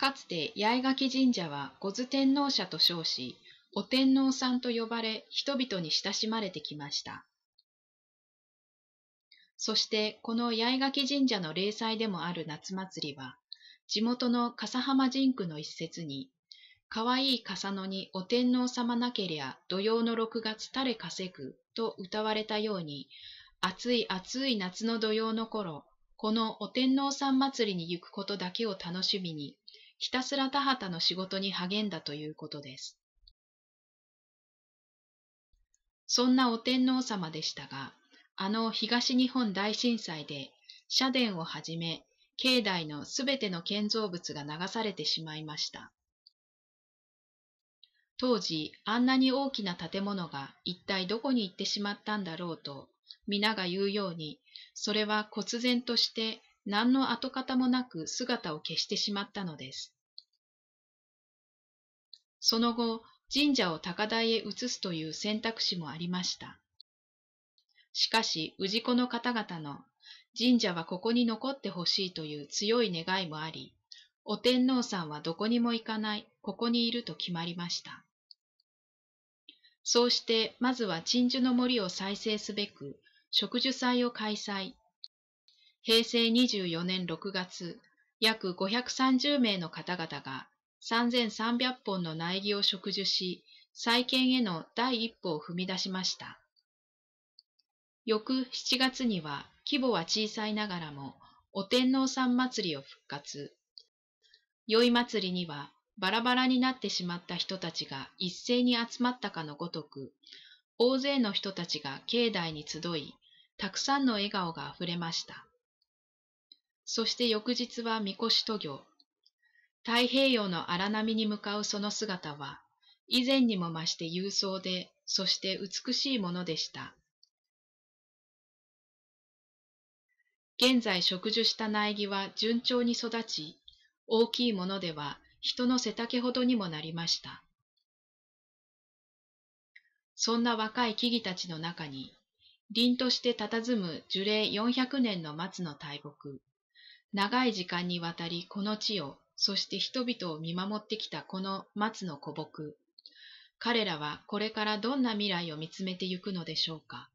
かつて八重垣神社は五頭天皇社と称し、お天皇さんと呼ばれ人々に親しまれてきました。そしてこの八重垣神社の例祭でもある夏祭りは、地元の笠浜神宮の一節に、かわいい笠野にお天皇様なけりゃ土曜の6月垂れ稼ぐと歌われたように、暑い暑い夏の土曜の頃、このお天皇さん祭りに行くことだけを楽しみに、ひたすら田畑の仕事に励んだということです。そんなお天皇様でしたが、あの東日本大震災で、社殿をはじめ、境内のすべての建造物が流されてしまいました。当時、あんなに大きな建物が一体どこに行ってしまったんだろうと、皆が言うように、それは忽然として何の跡形もなく姿を消してしまったのです。その後、神社を高台へ移すという選択肢もありました。しかし、氏子の方々の神社はここに残ってほしいという強い願いもあり、お天皇さんはどこにも行かない、ここにいると決まりました。そうして、まずは鎮守の森を再生すべく、植樹祭を開催。平成24年6月、約530名の方々が3300本の苗木を植樹し、再建への第一歩を踏み出しました。翌7月には規模は小さいながらも、お天皇さん祭りを復活。宵祭りにはバラバラになってしまった人たちが一斉に集まったかのごとく、大勢の人たちが境内に集い、たくさんの笑顔が溢れました。そして翌日はみこ渡行。太平洋の荒波に向かうその姿は、以前にも増して勇壮で、そして美しいものでした。現在植樹した苗木は順調に育ち、大きいものでは人の背丈ほどにもなりました。そんな若い木々たちの中に、凛として佇む樹齢400年の松の大木、長い時間にわたりこの地を、そして人々を見守ってきたこの松の古木。彼らはこれからどんな未来を見つめてゆくのでしょうか。